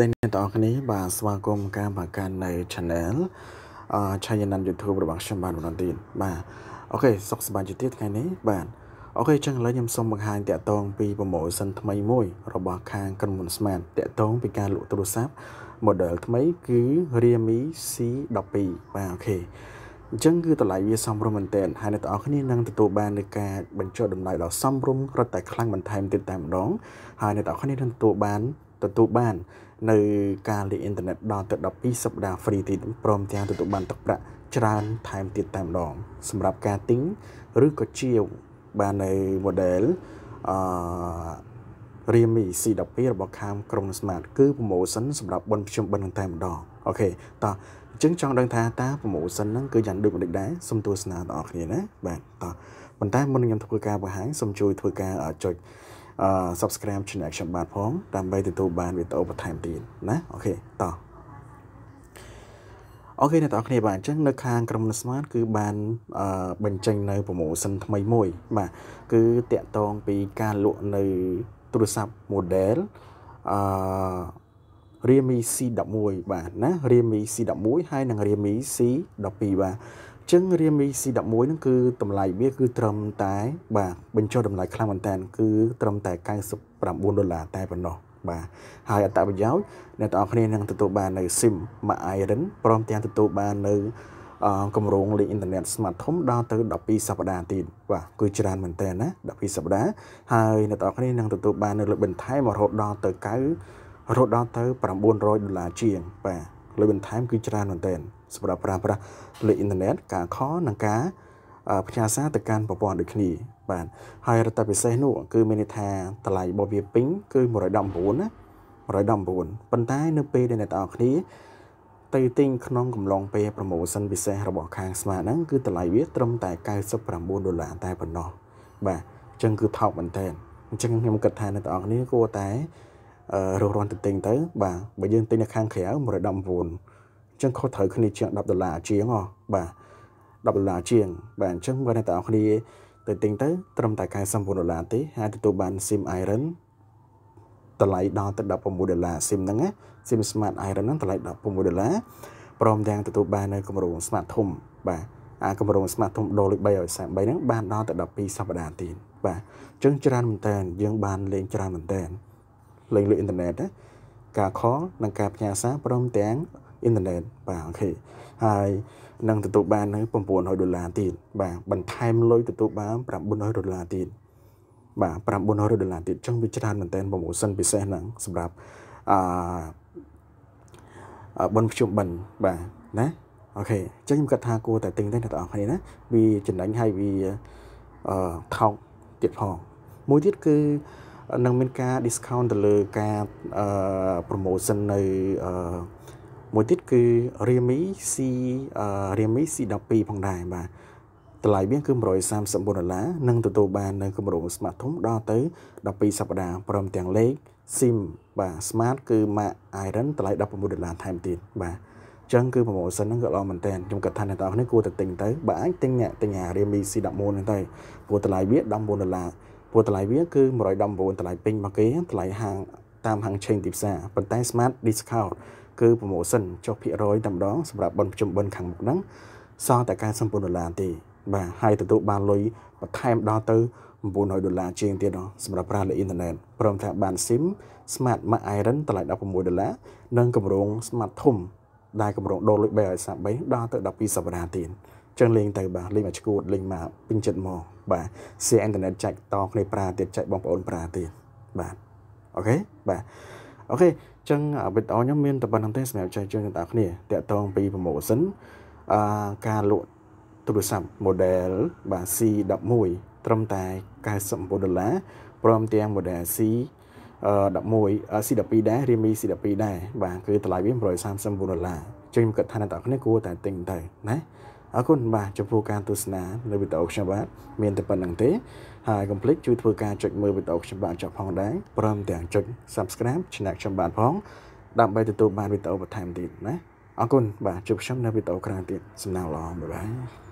ដែលអ្នកទាំងអស់គ្នាបាទស្វាគមន៍ការបង្កើតនៅ Channel អឺ Channel YouTube របស់ខ្ញុំបាទម្ដងទៀតបាទអូខេសុខសប្បាយជាទៀតថ្ងៃនេះបាទអូខេចឹងឥឡូវខ្ញុំសូមបង្ហាញតាក់ទងពី promotion ថ្មីមួយរបស់ខាងក្រុមហ៊ុន Smart តាក់ទងពីការលក់ទូរស័ព្ទ model ថ្មីគឺ Realme C12 បាទអូខេអញ្ចឹងគឺតម្លៃវាសមរម្យមែនទែនហើយអ្នកទាំងអស់គ្នានឹងទទួលបាននឹងការបញ្ចុះតម្លៃដ៏សមរម្យរត់តែខ្លាំងបន្ថែមទៀតតែម្ដង ហើយអ្នកទាំងអស់គ្នានឹងទទួលបានទទួលបាន នៅការលេងអ៊ីនធឺណិតដល់ទៅ12សប្តាហ៍ free ទៀតព្រមទាំងទទួលបានទឹកប្រាក់ច្រើនថែមទៀតតែម្ដងសម្រាប់ការទិញឬក៏ជាវបាននៅ model អឺរៀមី C12 របស់ខាមក្រុង Smart គឺ promotion សម្រាប់បុណ្យភ្ជុំបិណ្ឌតែម្ដងអូខេតោះអញ្ចឹងចង់ដឹងថាតា promotion ហ្នឹងគឺយ៉ាងដូចម្ដេចដែរសូមទស្សនាបងប្អូនគ្នាណាបាទតោះប៉ុន្តែមុនខ្ញុំធ្វើការបង្ហាញសូមជួយធ្វើការចុច subscribe ឆានែលខ្ញុំបាទផងដើម្បីទទួលបានវីដេអូបន្ថែមទៀតណាអូខេតោះអូខេអ្នកទាំងអស់គ្នាបាទអញ្ចឹងនៅខាងក្រុមហ៊ុនស្មាតគឺបានបញ្ចេញនៅ promotion ថ្មីមួយបាទគឺតាក់ទងពីការលក់នៅទូរស័ព្ទ model អឺ Realme C11 បាទណា Realme C11 ហើយនិង Realme C12 បាទចឹងរាមី C11 ហ្នឹងគឺតម្លៃវាគឺត្រឹមតែបាទបញ្ចុះតម្លៃខ្លាំងមែនតើគឺត្រឹមតែ99ដុល្លារតែប៉ុណ្ណោះបាទហើយអត្តប្រយោជន៍អ្នកទាំងអស់គ្នានឹងទទួលបាននៅ SIM មួយ Iron ព្រមទាំងទទួលបាននៅគម្រោងលេខអ៊ីនធឺណិត Smart ធំដល់ទៅ12សប្តាហ៍ទៀតបាទគឺច្រើនមែនតើណា12សប្តាហ៍ហើយអ្នកទាំងអស់គ្នានឹងទទួលបាននៅលើបន្ថែមរហូតដល់ទៅ9រហូតដល់ទៅ900ដុល្លារជាងបាទលើបន្ថែមគឺច្រើនមែនតើសម្រាប់ប្រើប្រាស់លេខអ៊ីនធឺណិតការខលនិងការផ្ញើសារទៅកាន់ប្រព័ន្ធដូចគ្នាបាទហើយរដ្ឋពិសេសនោះគឺមានន័យថាតម្លៃរបស់វាពេញគឺ119ណា119ប៉ុន្តែនៅពេលដែលអ្នកទាំងអស់គ្នាទៅទិញក្នុងកំឡុងពេល promotion ពិសេសរបស់ខាងស្មាតហ្នឹងគឺតម្លៃវាត្រឹមតែ99ដុល្លារតែប៉ុណ្ណោះបាទអញ្ចឹងគឺថោកមែនតើអញ្ចឹងខ្ញុំគិតថាអ្នកទាំងអស់គ្នាគួរតែរស់រានទៅទិញទៅ បាទបើយើងទិញនៅខាងក្រៅ119ចឹងខុសត្រូវគ្នាជាង10ដុល្លារជាងហ៎បាទ10ដុល្លារជាង បាទអញ្ចឹងបើអ្នកទាំងអស់គ្នា ទៅទិញទៅត្រឹមតែ49ដុល្លារទេហើយទទួលបាន SIM Iron តម្លៃដល់ទៅ16ដុល្លារ SIM ហ្នឹងណា SIM Smart Iron ហ្នឹងតម្លៃ16ដុល្លារព្រមទាំងទទួលបាននៅគម្រោង Smart ធំបាទអាគម្រោង Smart ធំដូរលេខ3ឲ្យ43ហ្នឹងបានដល់ទៅ12សប្តាហ៍ទៀតបាទអញ្ចឹងច្រើនមែនតើយើងបាន លេងច្រើនមែនតើលេងលើអ៊ីនធឺណិតណាការ call និងការផ្ញើសារព្រមទាំងអ៊ីនធឺណិតបាទអូខេហើយនឹងទទួលបាននៅ900ដុល្លារទៀតបាទបន្ថែមលុយទទួលបាន900ដុល្លារទៀតបាទ900ដុល្លារទៀតចឹងវាច្រើនមែនតើប្រម៉ូសិនពិសេសហ្នឹងសម្រាប់អឺបនភ្ជុំបិណ្ឌបាទណាអូខេចឹងខ្ញុំគិតថាគួរតែទិញទេអ្នកទាំងអស់គ្នាណាវាចំណេញហើយវាអឺថោកទៀតផងមួយទៀតគឺនឹងមានការ discount ទៅលើការអឺ promotion នៅអឺមួយទៀតគឺរាមី C រាមី C12 ផងដែរបាទតម្លៃវាគឺ134ដុល្លារនិងទទួលបាននៅគម្រោងស្មាតធំដល់ទៅ12សប្តាហ៍ព្រមទាំងលេខ SIM បាទ Smart គឺ Mac Iron តម្លៃ19ដុល្លារថែមទៀតបាទចឹងគឺ promotion ហ្នឹងក៏ល្អមែនតើខ្ញុំគិតថាអ្នកទាំងអស់គ្នាគួរតែទិញទៅបើអាចទិញអ្នកទិញអា Realme C11 ហ្នឹងទៅព្រោះតម្លៃវា14ដុល្លារព្រោះតម្លៃវា គឺ119តម្លៃពេញមកគេតម្លៃហាងតាមហាងឆេងទីផ្សារប៉ុន្តែ Smart Discount គឺ promotion ចុះភាគរយតែម្ដងសម្រាប់បនប្រជុំបនខាងមុខហ្នឹងសល់តែ95ដុល្លារទេបាទហើយទទួលបានលុយបន្ថែមដល់ទៅ900ដុល្លារជាងទៀតដល់សម្រាប់ប្រើលើអ៊ីនធឺណិតព្រមទាំងបាន SIM Smart Mac Iron តម្លៃ16ដុល្លារនិងកម្រង Smart ធំដែលកម្រងដូរលុយ333ដល់ទៅ12សប្តាហ៍ទៀតចឹងលេងទៅបាទលេងមកឈួតលេងមកពេញចិត្តមកបាទសៀអ៊ីនធឺណិតចែកតគ្នាប្រើទៀតចែកបងប្អូនប្រើទៀតបាទអូខេបាទអូខេចឹងវីដេអូខ្ញុំមានតែប៉ុណ្្នឹងទេសម្រាប់ចែកជូនអ្នកទាំងគ្នាតាក់ទងពី promotion អឺការលក់ទូរស័ព្ទ model បាទ C11 ត្រឹមតែ99ដុល្លារព្រមទាំង model C 11 C12 ដែរ Realme C12 ដែរបាទគឺតម្លៃវា139ដុល្លារចឹងខ្ញុំគិតថាអ្នកទាំងគ្នាគួរតែទិញទៅណាអរគុណបាទចំពោះការទស្សនាលើវីដេអូខ្ញុំបាទមានតែប៉ុណ្្នឹងទេហើយកុំភ្លេចជួយធ្វើការចុចមើលវីដេអូខ្ញុំបាទចប់ផងដែរព្រមទាំងចុច Subscribe ឆ្នាំខ្ញុំបាទផងដើម្បីទទួលបានវីដេអូបន្ថែមទៀតណាអរគុណបាទជួបខ្ញុំនៅវីដេអូក្រោយទៀតសំណាងល្អបាយបាយ